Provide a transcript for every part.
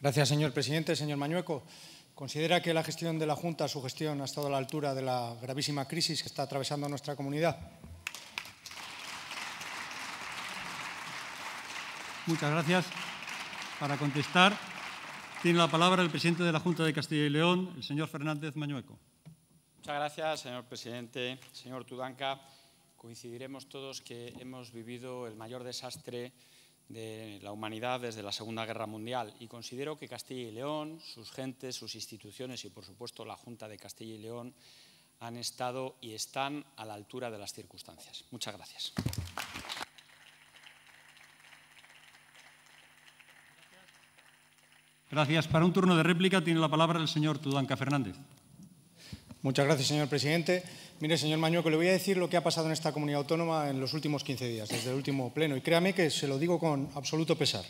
Gracias, señor presidente. Señor Mañueco, ¿considera que la gestión de la Junta, su gestión, ha estado a la altura de la gravísima crisis que está atravesando nuestra comunidad? Muchas gracias. Para contestar, tiene la palabra el presidente de la Junta de Castilla y León, el señor Fernández Mañueco. Muchas gracias, señor presidente. Señor Tudanca, coincidiremos todos que hemos vivido el mayor desastre de la humanidad desde la Segunda Guerra Mundial y considero que Castilla y León, sus gentes, sus instituciones y por supuesto la Junta de Castilla y León han estado y están a la altura de las circunstancias. Muchas gracias. Gracias. Para un turno de réplica tiene la palabra el señor Tudanca Fernández. Muchas gracias, señor presidente. Mire, señor Mañueco, le voy a decir lo que ha pasado en esta comunidad autónoma en los últimos 15 días, desde el último pleno, y créame que se lo digo con absoluto pesar.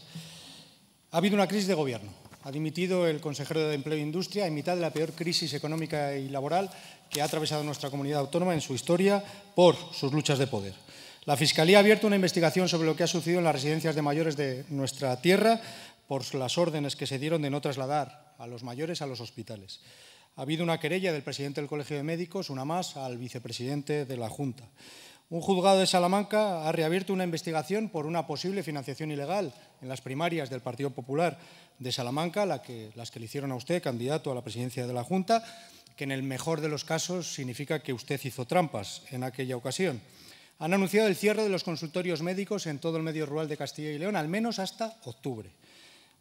Ha habido una crisis de gobierno. Ha dimitido el consejero de Empleo e Industria en mitad de la peor crisis económica y laboral que ha atravesado nuestra comunidad autónoma en su historia por sus luchas de poder. La Fiscalía ha abierto una investigación sobre lo que ha sucedido en las residencias de mayores de nuestra tierra por las órdenes que se dieron de no trasladar a los mayores a los hospitales. Ha habido una querella del presidente del Colegio de Médicos, una más, al vicepresidente de la Junta. Un juzgado de Salamanca ha reabierto una investigación por una posible financiación ilegal en las primarias del Partido Popular de Salamanca, la que, las que le hicieron a usted, candidato a la presidencia de la Junta, que en el mejor de los casos significa que usted hizo trampas en aquella ocasión. Han anunciado el cierre de los consultorios médicos en todo el medio rural de Castilla y León, al menos hasta octubre.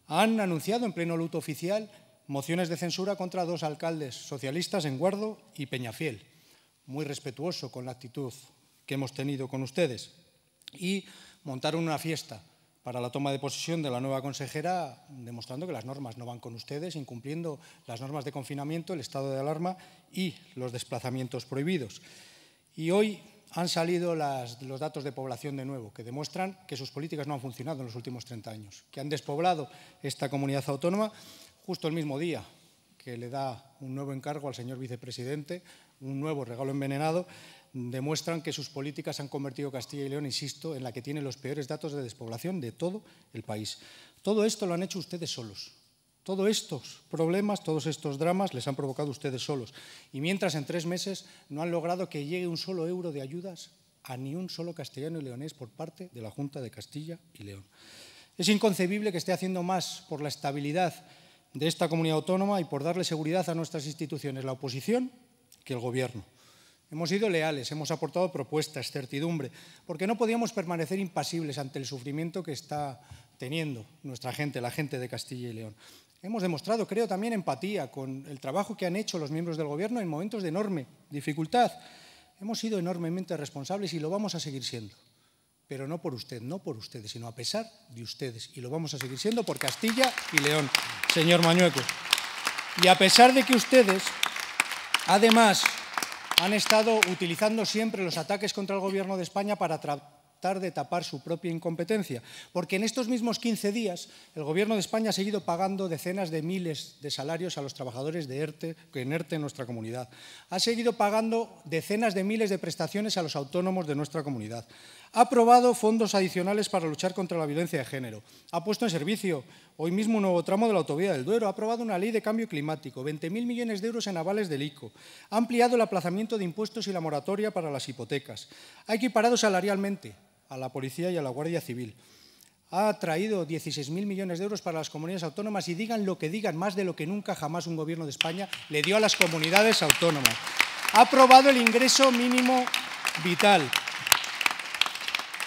Han anunciado en pleno luto oficial mociones de censura contra dos alcaldes socialistas en Guardo y Peñafiel. Muy respetuoso con la actitud que hemos tenido con ustedes. Y montaron una fiesta para la toma de posesión de la nueva consejera, demostrando que las normas no van con ustedes, incumpliendo las normas de confinamiento, el estado de alarma y los desplazamientos prohibidos. Y hoy han salido los datos de población de nuevo, que demuestran que sus políticas no han funcionado en los últimos 30 años, que han despoblado esta comunidad autónoma justo el mismo día que le da un nuevo encargo al señor vicepresidente, un nuevo regalo envenenado, demuestran que sus políticas han convertido Castilla y León, insisto, en la que tiene los peores datos de despoblación de todo el país. Todo esto lo han hecho ustedes solos. Todos estos problemas, todos estos dramas les han provocado ustedes solos. Y mientras en tres meses no han logrado que llegue un solo euro de ayudas a ni un solo castellano y leonés por parte de la Junta de Castilla y León. Es inconcebible que esté haciendo más por la estabilidad de esta comunidad autónoma y por darle seguridad a nuestras instituciones, la oposición que el Gobierno. Hemos sido leales, hemos aportado propuestas, certidumbre, porque no podíamos permanecer impasibles ante el sufrimiento que está teniendo nuestra gente, la gente de Castilla y León. Hemos demostrado, creo, también empatía con el trabajo que han hecho los miembros del Gobierno en momentos de enorme dificultad. Hemos sido enormemente responsables y lo vamos a seguir siendo pero no por usted, no por ustedes, sino a pesar de ustedes. Y lo vamos a seguir siendo por Castilla y León, señor Mañueco. Y a pesar de que ustedes, además, han estado utilizando siempre los ataques contra el Gobierno de España para tratar de tapar su propia incompetencia, porque en estos mismos 15 días el Gobierno de España ha seguido pagando decenas de miles de salarios a los trabajadores de ERTE, en ERTE en nuestra comunidad. Ha seguido pagando decenas de miles de prestaciones a los autónomos de nuestra comunidad. Ha aprobado fondos adicionales para luchar contra la violencia de género. Ha puesto en servicio hoy mismo un nuevo tramo de la autovía del Duero. Ha aprobado una ley de cambio climático, 20.000 millones de euros en avales del ICO. Ha ampliado el aplazamiento de impuestos y la moratoria para las hipotecas. Ha equiparado salarialmente a la policía y a la Guardia Civil. Ha traído 16.000 millones de euros para las comunidades autónomas y digan lo que digan, más de lo que nunca jamás un gobierno de España le dio a las comunidades autónomas. Ha aprobado el ingreso mínimo vital.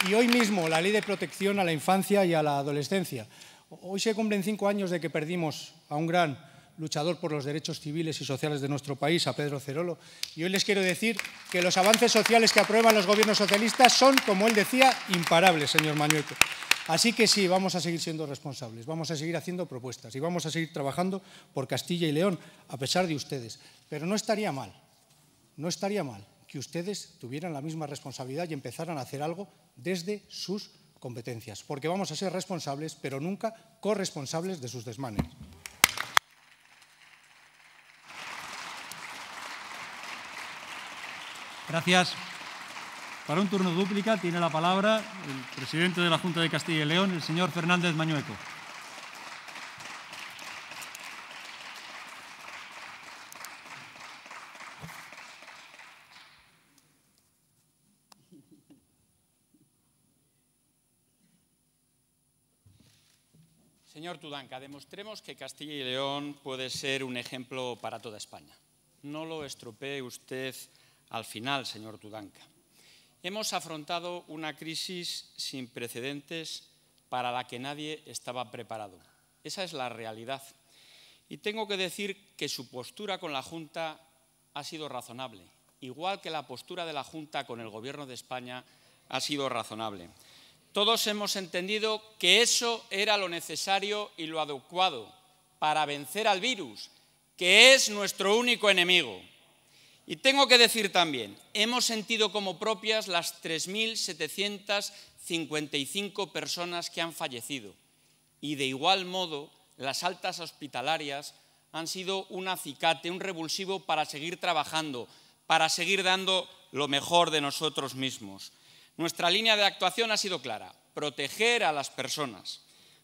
Y hoy mismo la ley de protección a la infancia y a la adolescencia. Hoy se cumplen cinco años de que perdimos a un gran luchador por los derechos civiles y sociales de nuestro país, a Pedro Cerolo. Y hoy les quiero decir que los avances sociales que aprueban los gobiernos socialistas son, como él decía, imparables, señor Manueto. Así que sí, vamos a seguir siendo responsables, vamos a seguir haciendo propuestas y vamos a seguir trabajando por Castilla y León, a pesar de ustedes. Pero no estaría mal, no estaría mal que ustedes tuvieran la misma responsabilidad y empezaran a hacer algo desde sus competencias, porque vamos a ser responsables, pero nunca corresponsables de sus desmanes. Gracias. Para un turno dúplica tiene la palabra el presidente de la Junta de Castilla y León, el señor Fernández Mañueco. Señor Tudanca, demostremos que Castilla y León puede ser un ejemplo para toda España. No lo estropee usted al final, señor Tudanca. Hemos afrontado una crisis sin precedentes para la que nadie estaba preparado. Esa es la realidad. Y tengo que decir que su postura con la Junta ha sido razonable, igual que la postura de la Junta con el Gobierno de España ha sido razonable. Todos hemos entendido que eso era lo necesario y lo adecuado para vencer al virus, que es nuestro único enemigo. Y tengo que decir también, hemos sentido como propias las 3.755 personas que han fallecido y de igual modo las altas hospitalarias han sido un acicate, un revulsivo para seguir trabajando, para seguir dando lo mejor de nosotros mismos. Nuestra línea de actuación ha sido clara, proteger a las personas,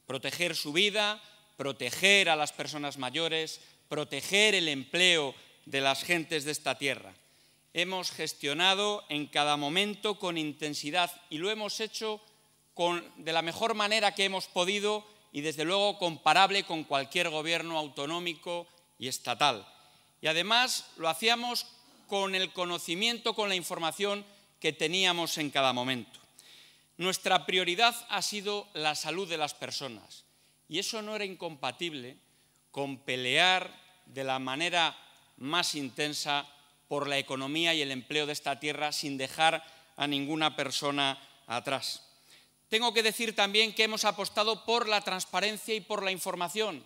proteger su vida, proteger a las personas mayores, proteger el empleo de las gentes de esta tierra. Hemos gestionado en cada momento con intensidad y lo hemos hecho de la mejor manera que hemos podido y desde luego comparable con cualquier gobierno autonómico y estatal. Y además lo hacíamos con el conocimiento, con la información que teníamos en cada momento. Nuestra prioridad ha sido la salud de las personas y eso no era incompatible con pelear de la manera más intensa por la economía y el empleo de esta tierra sin dejar a ninguna persona atrás. Tengo que decir también que hemos apostado por la transparencia y por la información,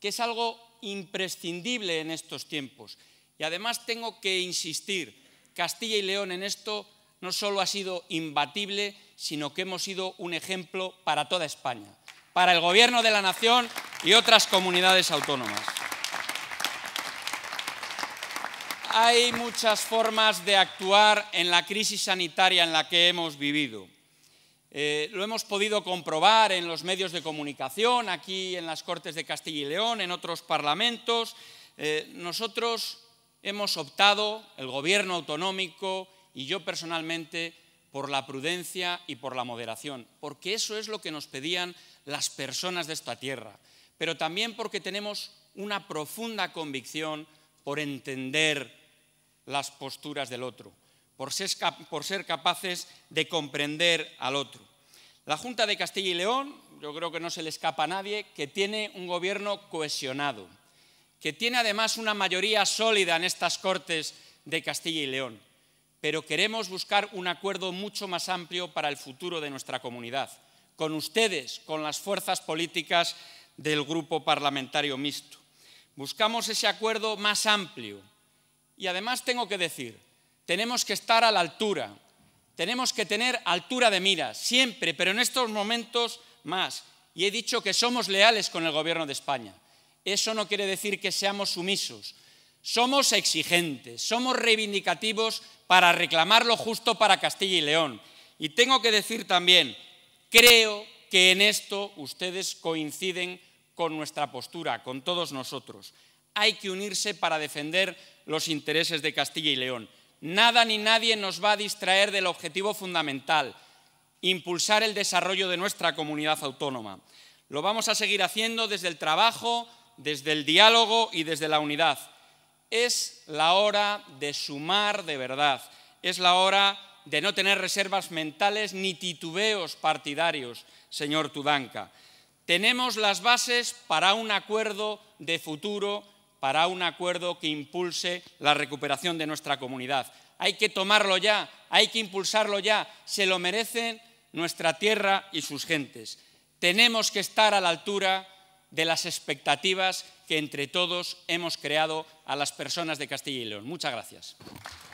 que es algo imprescindible en estos tiempos. Y además tengo que insistir, Castilla y León en esto no solo ha sido imbatible, sino que hemos sido un ejemplo para toda España, para el Gobierno de la Nación y otras comunidades autónomas. Hay muchas formas de actuar en la crisis sanitaria en la que hemos vivido. Eh, lo hemos podido comprobar en los medios de comunicación, aquí en las Cortes de Castilla y León, en otros parlamentos. Eh, nosotros hemos optado, el Gobierno autonómico y yo personalmente, por la prudencia y por la moderación, porque eso es lo que nos pedían las personas de esta tierra, pero también porque tenemos una profunda convicción por entender las posturas del otro, por ser, capaces de comprender al otro. La Junta de Castilla y León, yo creo que no se le escapa a nadie, que tiene un gobierno cohesionado, que tiene además una mayoría sólida en estas Cortes de Castilla y León, pero queremos buscar un acuerdo mucho más amplio para el futuro de nuestra comunidad, con ustedes, con las fuerzas políticas del grupo parlamentario mixto. Buscamos ese acuerdo más amplio. Y además tengo que decir, tenemos que estar a la altura, tenemos que tener altura de miras, siempre, pero en estos momentos más. Y he dicho que somos leales con el Gobierno de España. Eso no quiere decir que seamos sumisos. Somos exigentes, somos reivindicativos para reclamar lo justo para Castilla y León. Y tengo que decir también, creo que en esto ustedes coinciden con nuestra postura, con todos nosotros. Hay que unirse para defender los intereses de Castilla y León. Nada ni nadie nos va a distraer del objetivo fundamental, impulsar el desarrollo de nuestra comunidad autónoma. Lo vamos a seguir haciendo desde el trabajo, desde el diálogo y desde la unidad. Es la hora de sumar de verdad, es la hora de no tener reservas mentales ni titubeos partidarios, señor Tudanca tenemos las bases para un acuerdo de futuro, para un acuerdo que impulse la recuperación de nuestra comunidad. Hay que tomarlo ya, hay que impulsarlo ya, se lo merecen nuestra tierra y sus gentes. Tenemos que estar a la altura de las expectativas que entre todos hemos creado a las personas de Castilla y León. Muchas gracias.